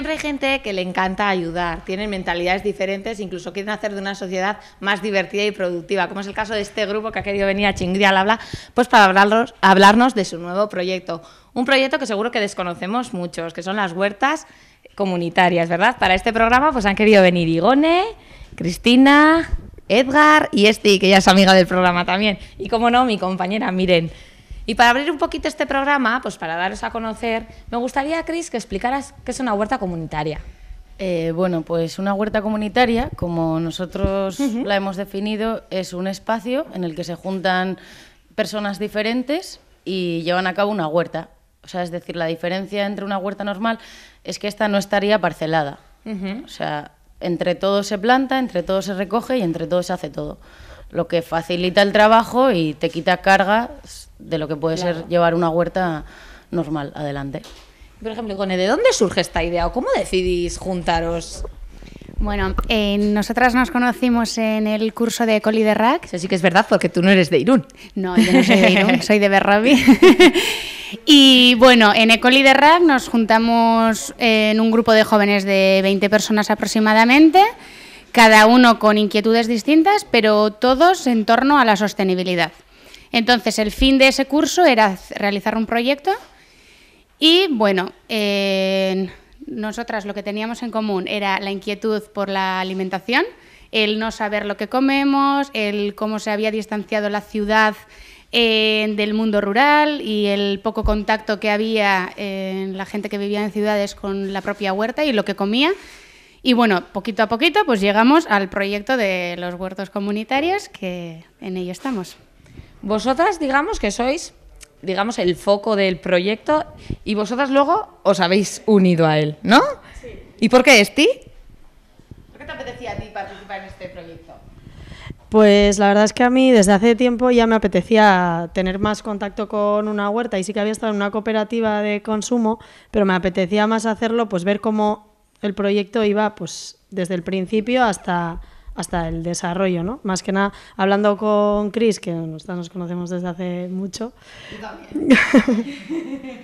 siempre hay gente que le encanta ayudar, tienen mentalidades diferentes, incluso quieren hacer de una sociedad más divertida y productiva, como es el caso de este grupo que ha querido venir a Chingri habla, pues para hablarlos, hablarnos de su nuevo proyecto. Un proyecto que seguro que desconocemos muchos, que son las huertas comunitarias, ¿verdad? Para este programa pues han querido venir Igone, Cristina, Edgar y Esti, que ya es amiga del programa también. Y como no, mi compañera, miren. Y para abrir un poquito este programa, pues para daros a conocer, me gustaría, Cris, que explicaras qué es una huerta comunitaria. Eh, bueno, pues una huerta comunitaria, como nosotros la hemos definido, es un espacio en el que se juntan personas diferentes y llevan a cabo una huerta. O sea, es decir, la diferencia entre una huerta normal es que esta no estaría parcelada. O sea, entre todos se planta, entre todos se recoge y entre todos se hace todo lo que facilita el trabajo y te quita cargas de lo que puede ser llevar una huerta normal adelante. Por ejemplo, Cone, ¿de dónde surge esta idea o cómo decidís juntaros? Bueno, eh, nosotras nos conocimos en el curso de Coli de Eso sí que es verdad, porque tú no eres de Irún. No, yo no soy de Irún, soy de y bueno, en Ecoli de Rack nos juntamos eh, en un grupo de jóvenes de 20 personas aproximadamente cada uno con inquietudes distintas, pero todos en torno a la sostenibilidad. Entonces, el fin de ese curso era realizar un proyecto y, bueno, nosotras lo que teníamos en común era la inquietud por la alimentación, el no saber lo que comemos, el cómo se había distanciado la ciudad eh, del mundo rural y el poco contacto que había en eh, la gente que vivía en ciudades con la propia huerta y lo que comía. Y bueno, poquito a poquito pues llegamos al proyecto de los huertos comunitarios, que en ello estamos. Vosotras digamos que sois digamos el foco del proyecto y vosotras luego os habéis unido a él, ¿no? Sí. ¿Y por qué ti? ¿Por qué te apetecía a ti participar en este proyecto? Pues la verdad es que a mí desde hace tiempo ya me apetecía tener más contacto con una huerta y sí que había estado en una cooperativa de consumo, pero me apetecía más hacerlo, pues ver cómo el proyecto iba pues desde el principio hasta, hasta el desarrollo, ¿no? Más que nada, hablando con Chris, que nos conocemos desde hace mucho.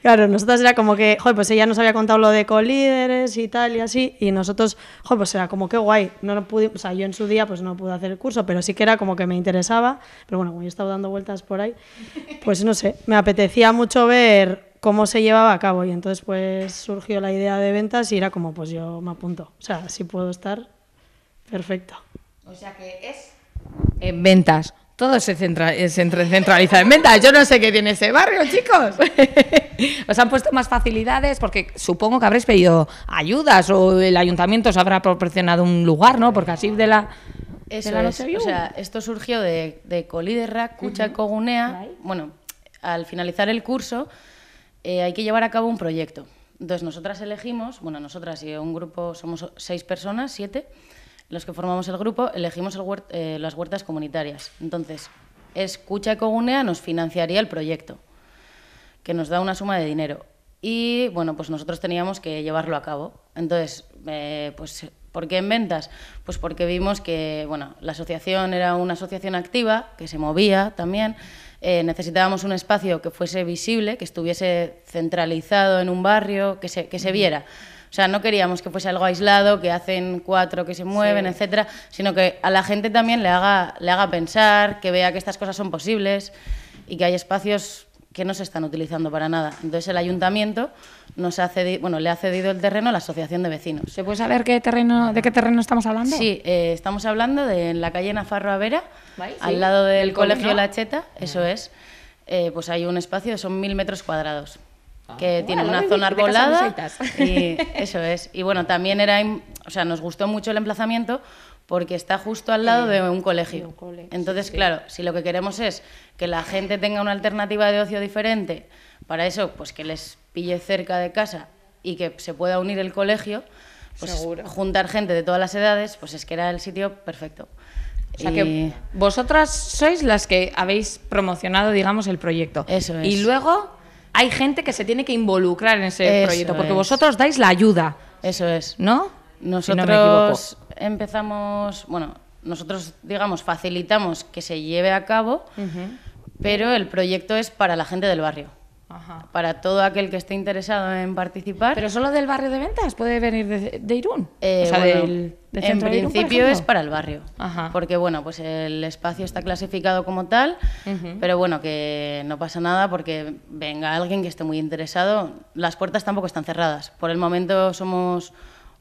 Claro, nosotros era como que, joder, pues ella nos había contado lo de colíderes y tal y así, y nosotros, joder, pues era como que guay. No, lo pude, o sea, yo en su día pues no pude hacer el curso, pero sí que era como que me interesaba, pero bueno, como yo he estado dando vueltas por ahí, pues no sé, me apetecía mucho ver cómo se llevaba a cabo. Y entonces pues surgió la idea de ventas y era como, pues yo me apunto. O sea, si puedo estar, perfecto. O sea que es en ventas. Todo se, centra, eh, se centraliza en ventas. Yo no sé qué tiene ese barrio, chicos. ¿Os han puesto más facilidades? Porque supongo que habréis pedido ayudas o el ayuntamiento os habrá proporcionado un lugar, ¿no? Porque así de la... de la O sea, esto surgió de, de Coliderra, Cucha Cogunea. Bueno, al finalizar el curso eh, hay que llevar a cabo un proyecto. Entonces nosotras elegimos, bueno, nosotras y un grupo somos seis personas, siete, los que formamos el grupo, elegimos eh, las huertas comunitarias. Entonces, Escucha Ecogunea nos financiaría el proyecto, que nos da una suma de dinero. Y bueno, pues nosotros teníamos que llevarlo a cabo. Entonces, eh, pues, ¿por qué en ventas? Pues porque vimos que bueno, la asociación era una asociación activa, que se movía también. Eh, necesitábamos un espacio que fuese visible, que estuviese centralizado en un barrio, que se, que se viera. O sea, no queríamos que fuese algo aislado, que hacen cuatro que se mueven, etcétera, sino que a la gente también le haga, le haga pensar, que vea que estas cosas son posibles y que hay espacios que no se están utilizando para nada. Entonces el ayuntamiento nos ha cedido, bueno, le ha cedido el terreno a la asociación de vecinos. ¿Se puede saber qué terreno, de qué terreno estamos hablando? Sí, eh, estamos hablando de la calle Nafarro Avera, al lado del colegio La Cheta, eso es. Eh, pues hay un espacio, son mil metros cuadrados ah. que tiene una zona arbolada y eso es. Y bueno, también era, o sea, nos gustó mucho el emplazamiento porque está justo al lado de un colegio. Entonces, claro, si lo que queremos es que la gente tenga una alternativa de ocio diferente, para eso, pues que les pille cerca de casa y que se pueda unir el colegio, pues juntar gente de todas las edades, pues es que era el sitio perfecto. O sea que vosotras sois las que habéis promocionado, digamos, el proyecto. Eso Y luego hay gente que se tiene que involucrar en ese proyecto, porque vosotros dais la ayuda. Eso es. ¿No? Nosotros empezamos, bueno, nosotros digamos facilitamos que se lleve a cabo, pero el proyecto es para la gente del barrio. Para todo aquel que esté interesado en participar. ¿Pero solo del barrio de ventas? ¿Puede venir de, Irún? Eh, en principio es para el barrio. Porque bueno, pues el espacio está clasificado como tal, pero bueno, que no pasa nada porque venga alguien que esté muy interesado. Las puertas tampoco están cerradas. Por el momento somos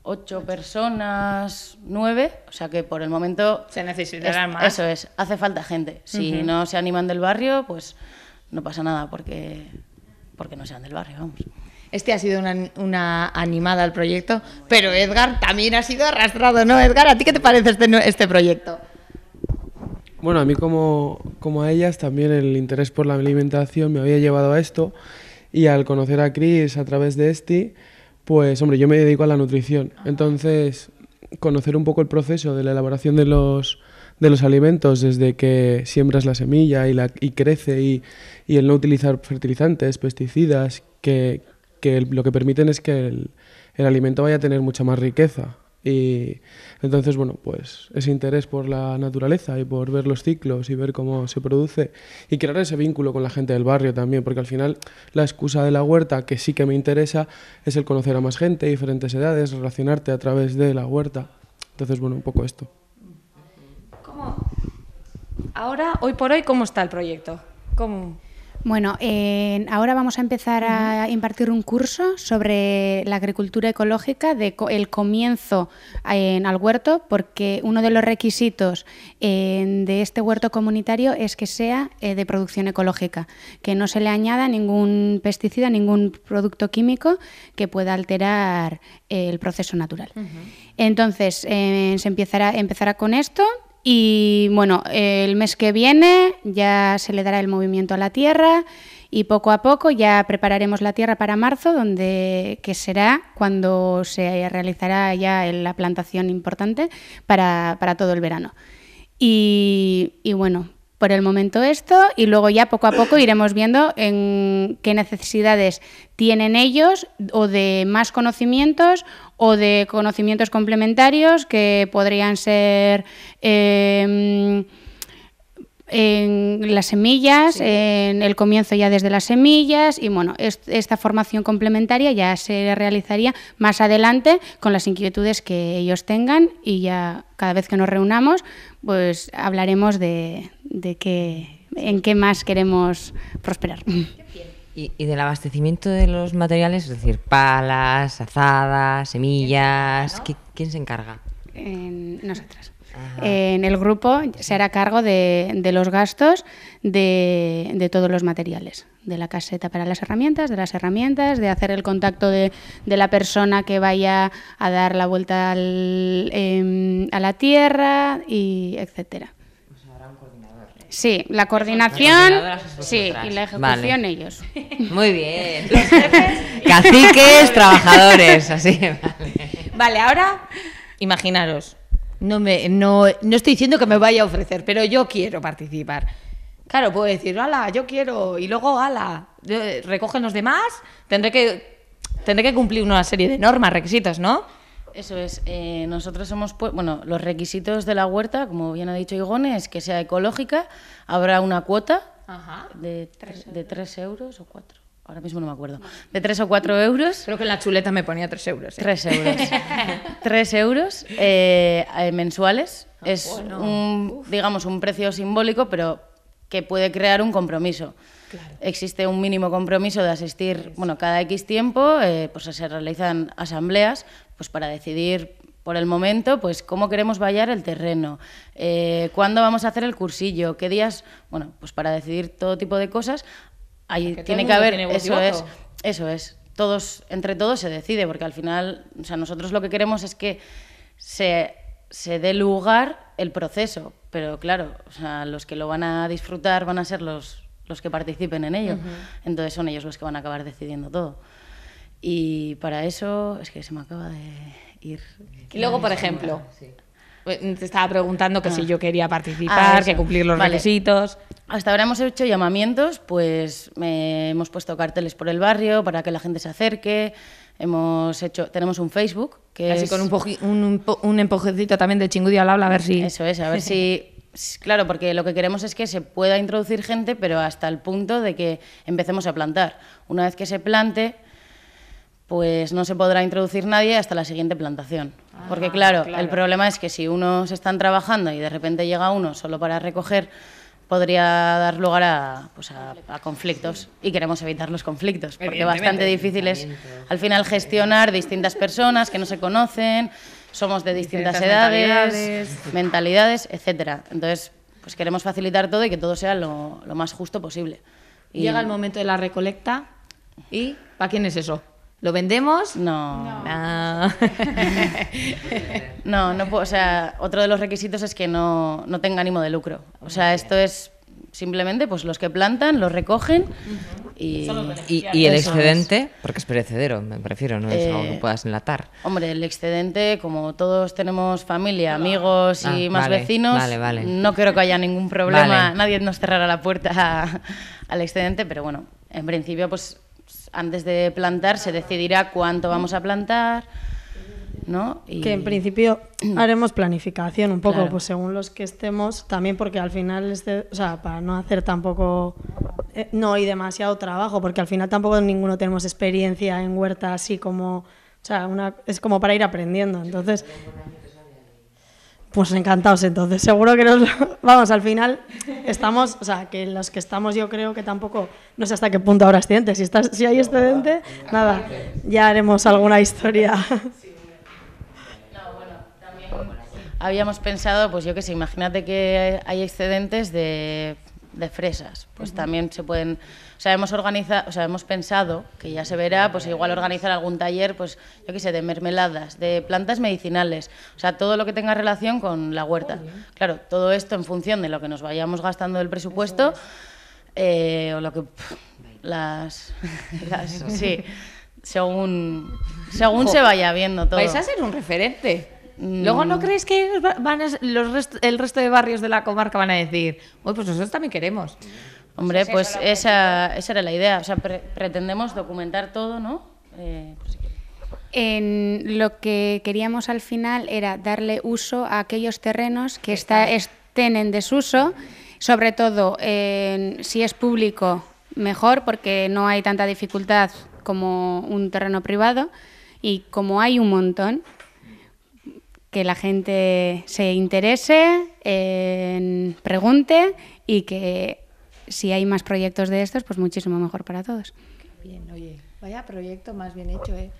ocho personas, nueve, o sea que por el momento... Se necesitarán más. Eso es, hace falta gente. Si no se animan del barrio, pues no pasa nada porque, porque no sean del barrio, vamos. Este ha sido una, una animada al proyecto, pero Edgar también ha sido arrastrado, ¿no? Edgar, ¿a ti qué te parece este, este proyecto? Bueno, a mí como, como a ellas también el interés por la alimentación me había llevado a esto y al conocer a Chris a través de este pues hombre, yo me dedico a la nutrición, entonces conocer un poco el proceso de la elaboración de los, de los alimentos desde que siembras la semilla y, la, y crece y, y, el no utilizar fertilizantes, pesticidas, que, que lo que permiten es que el, el alimento vaya a tener mucha más riqueza. Y entonces, bueno, pues ese interés por la naturaleza y por ver los ciclos y ver cómo se produce y crear ese vínculo con la gente del barrio también, porque al final la excusa de la huerta, que sí que me interesa, es el conocer a más gente, diferentes edades, relacionarte a través de la huerta. Entonces, bueno, un poco esto. ¿Cómo? Ahora, hoy por hoy, ¿cómo está el proyecto? ¿Cómo? Bueno, ahora vamos a empezar a impartir un curso sobre la agricultura ecológica, de el comienzo eh, en, al huerto, porque uno de los requisitos eh, de este huerto comunitario es que sea eh, de producción ecológica, que no se le añada ningún pesticida, ningún producto químico que pueda alterar el proceso natural. Entonces, se empezará, empezará con esto y bueno, el mes que viene ya se le dará el movimiento a la Tierra y poco a poco ya prepararemos la Tierra para marzo, donde que será cuando se realizará ya la plantación importante para, todo el verano. Y, y, bueno, por el momento esto y luego ya poco a poco iremos viendo en qué necesidades tienen ellos o de más conocimientos o de conocimientos complementarios que podrían ser em, en las semillas, en el comienzo ya desde las semillas y bueno, esta formación complementaria ya se realizaría más adelante con las inquietudes que ellos tengan y ya cada vez que nos reunamos pues hablaremos de, qué, en qué más queremos prosperar. ¿Qué ¿Y, del abastecimiento de los materiales? Es decir, palas, azadas, semillas. ¿Quién se, encarga? En nosotras. En el grupo se hará cargo de, los gastos de, todos los materiales, de la caseta para las herramientas, de las herramientas, de hacer el contacto de, la persona que vaya a dar la vuelta em, a la tierra, y etcétera. Sí, la coordinación, sí, y la ejecución ellos. Muy bien. Caciques, trabajadores, así. Vale. ahora imaginaros. No, me, no, no estoy diciendo que me vaya a ofrecer, pero yo quiero participar. Claro, puedo decir, ala, yo quiero, y luego, ala, eh, recogen los demás, tendré que, tendré que cumplir una serie de normas, requisitos, ¿no? Eso es. Eh, nosotros hemos pues, bueno, los requisitos de la huerta, como bien ha dicho Igone, es que sea ecológica. Habrá una cuota de de tres euros o cuatro. ahora mismo no me acuerdo, de tres o cuatro euros. Creo que en la chuleta me ponía tres euros. 3 ¿eh? euros. 3 euros eh, eh, mensuales. Ah, es un, digamos, un precio simbólico, pero que puede crear un compromiso. Existe un mínimo compromiso de asistir, bueno, cada X tiempo, pues se realizan asambleas pues para decidir por el momento, pues cómo queremos vallar el terreno, eh, cuándo vamos a hacer el cursillo, qué días, bueno, pues para decidir todo tipo de cosas, ahí tiene que haber, eso es, eso es, todos, entre todos se decide, porque al final, o sea, nosotros lo que queremos es que se, dé lugar el proceso, pero claro, o sea, los que lo van a disfrutar van a ser los, los que participen en ello, entonces son ellos los que van a acabar decidiendo todo. Y para eso es que se me acaba de ir. Y luego, por ejemplo, ah, eh, te estaba preguntando que si ah. yo quería participar, ah, que cumplir los vale. Hasta ahora hemos hecho llamamientos, pues hemos puesto carteles por el barrio para que la gente se acerque. Hemos hecho, tenemos un Facebook que con un, un, empujecito también de chingudio al habla a ver si eso es, a ver si Claro, porque lo que queremos es que se pueda introducir gente, pero hasta el punto de que empecemos a plantar. Una vez que se plante, pues no se podrá introducir nadie hasta la siguiente plantación. Ah, porque claro, el problema es que si unos están trabajando y de repente llega uno solo para recoger, podría dar lugar a, pues conflictos y queremos evitar los conflictos, porque bastante difícil es al final gestionar distintas personas que no se conocen, somos de distintas, edades, mentalidades, mentalidades etcétera. Entonces, pues queremos facilitar todo y que todo sea lo, lo más justo posible. Y Llega el momento de la recolecta y ¿para quién es eso? ¿Lo vendemos? No. Ah. No, no, puedo, o sea, otro de los requisitos es que no, no tenga ánimo de lucro. O sea, esto es simplemente pues los que plantan, los recogen y, y, el excedente, porque es perecedero, me prefiero no es algo que eh, puedas enlatar. Hombre, el excedente, como todos tenemos familia, amigos y ah, más vecinos, vale, no creo que haya ningún problema, nadie nos cerrará la puerta al excedente, pero bueno, en principio pues antes de plantar se decidirá cuánto vamos a plantar, ¿no? Que en principio haremos planificación un poco, pues según los que estemos, también porque al final, este, o sea, para no hacer tampoco, eh, no hay demasiado trabajo, porque al final tampoco ninguno tenemos experiencia en huerta así como, o sea, una, es como para ir aprendiendo, entonces pues encantados entonces, seguro que nos... Vamos, al final estamos, o sea, que los que estamos yo creo que tampoco, no sé hasta qué punto ahora excedente, si, si hay excedente, nada, ya haremos alguna historia. Habíamos pensado, pues yo qué sé, imagínate que hay excedentes de de fresas. Pues también se pueden, o sea, hemos o sea, hemos pensado que ya se verá, pues igual organizar algún taller, pues yo qué sé, de mermeladas, de plantas medicinales, o sea, todo lo que tenga relación con la huerta. claro, todo esto en función de lo que nos vayamos gastando del presupuesto eh, o lo que las, sí, según según se vaya viendo todo. Vais a ser un referente. Luego, ¿no mm. creéis que van el resto de barrios de la comarca van a decir, Uy, pues nosotros también queremos? Hombre, pues, esa, era la idea. O sea, pretendemos documentar todo, ¿no? Eh, pues en lo que queríamos al final era darle uso a aquellos terrenos que está, estén en desuso, sobre todo si es público, mejor, porque no hay tanta dificultad como un terreno privado. Y como hay un montón, que la gente se interese, pregunte y que si hay más proyectos de estos, pues muchísimo mejor para todos. Bien, oye, vaya proyecto más bien hecho, ¿eh?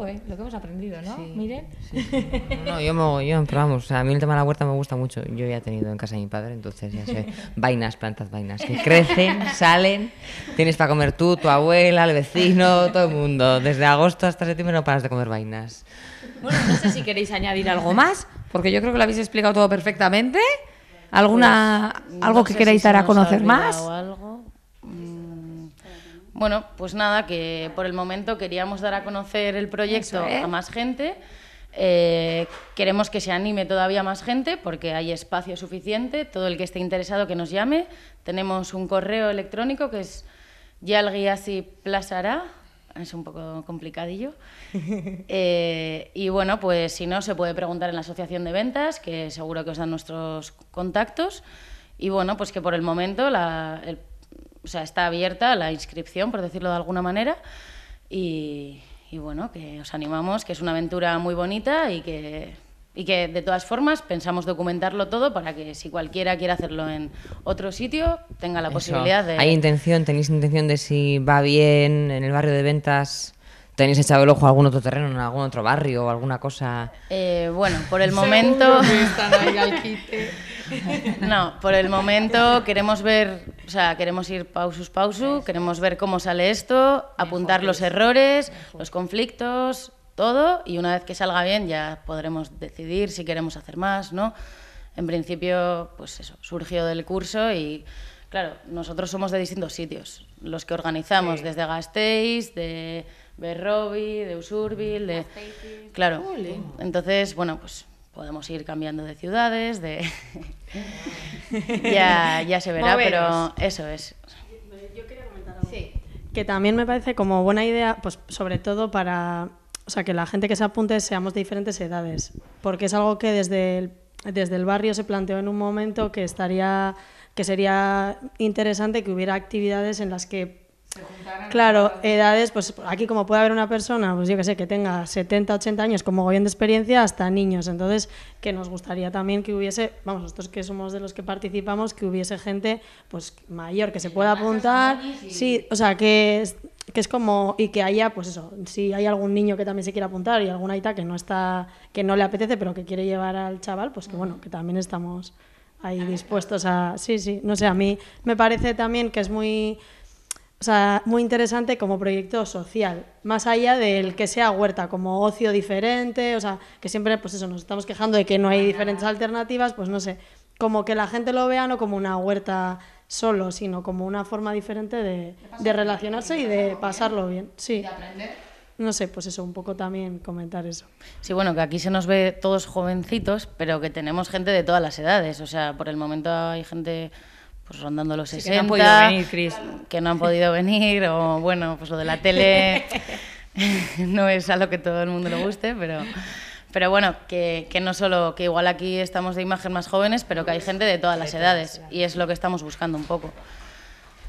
lo que hemos aprendido, ¿no? No, yo, me, yo vamos, a mí el tema de la huerta me gusta mucho. Yo ya he tenido en casa de mi padre, entonces ya sé, vainas, plantas, vainas, que crecen, salen, tienes para comer tú, tu abuela, el vecino, todo el mundo. Desde agosto hasta septiembre no paras de comer vainas. Bueno, no sé si queréis añadir algo más, porque yo creo que lo habéis explicado todo perfectamente. ¿Alguna, pues, ¿Algo que queréis dar a conocer más? Bueno, pues nada, que por el momento queríamos dar a conocer el proyecto a más gente. Eh, queremos que se anime todavía más gente porque hay espacio suficiente. Todo el que esté interesado que nos llame. Tenemos un correo electrónico que es plazará Es un poco complicadillo. Eh, y bueno, pues si no, se puede preguntar en la asociación de ventas, que seguro que os dan nuestros contactos. Y bueno, pues que por el momento la, o sea, está abierta la inscripción, por decirlo de alguna manera, y, bueno, que os animamos, que es una aventura muy bonita y que y que de todas formas pensamos documentarlo todo para que si cualquiera quiere hacerlo en otro sitio tenga la posibilidad de... Hay intención, tenéis intención de si va bien en el barrio de ventas. ¿Tenéis echado el ojo a algún otro terreno, en algún otro barrio o alguna cosa? Eh, bueno, por el momento... No, por el momento queremos ver, o sea, queremos ir pausus pausu, queremos ver cómo sale esto, apuntar los errores, los conflictos, todo, y una vez que salga bien ya podremos decidir si queremos hacer más, ¿no? En principio, pues eso, surgió del curso y, claro, nosotros somos de distintos sitios, los que organizamos, desde Gasteiz, de Berrobi, de Usurbil, de... Claro, entonces, bueno, pues podemos ir cambiando de ciudades, de... ya, se verá, pero eso es. Yo quería comentar algo. Que también me parece como buena idea, pues sobre todo para o sea, que la gente que se apunte seamos de diferentes edades, porque es algo que desde el, desde el barrio se planteó en un momento que estaría que sería interesante que hubiera actividades en las que Claro, edades, pues aquí como puede haber una persona, pues yo que sé, que tenga 70, 80 años como gobierno de experiencia, hasta niños. Entonces, que nos gustaría también que hubiese, vamos, nosotros que somos de los que participamos, que hubiese gente pues mayor que se pueda apuntar. Sí, o sea, que es, que es como y que haya pues eso si hay algún niño que también se quiera apuntar y alguna ita que no está que no le apetece pero que quiere llevar al chaval pues que bueno que también estamos ahí dispuestos a sí sí no sé a mí me parece también que es muy o sea, muy interesante como proyecto social, más allá del que sea huerta, como ocio diferente, o sea, que siempre, pues eso, nos estamos quejando de que no hay diferentes alternativas, pues no sé, como que la gente lo vea no como una huerta solo, sino como una forma diferente de, relacionarse y de pasarlo bien, sí. No sé, pues eso, un poco también comentar eso. Sí, bueno, que aquí se nos ve todos jovencitos, pero que tenemos gente de todas las edades, o sea, por el momento hay gente pues rondando los Que no han podido venir, Chris. Que no han podido venir, o bueno, pues lo de la tele no es a lo que todo el mundo le guste, pero, pero bueno, que, que, no solo, que igual aquí estamos de imagen más jóvenes, pero que hay gente de todas las edades, y es lo que estamos buscando un poco.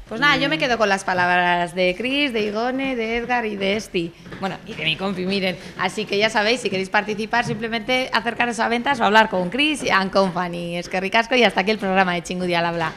Pues nada, yo me quedo con las palabras de Chris, de Igone, de Edgar y de Esti. Bueno, y de mi compi, miren. Así que ya sabéis, si queréis participar, simplemente acercaros a ventas o hablar con Chris and Company. Es que ricasco y hasta aquí el programa de Chingudial habla.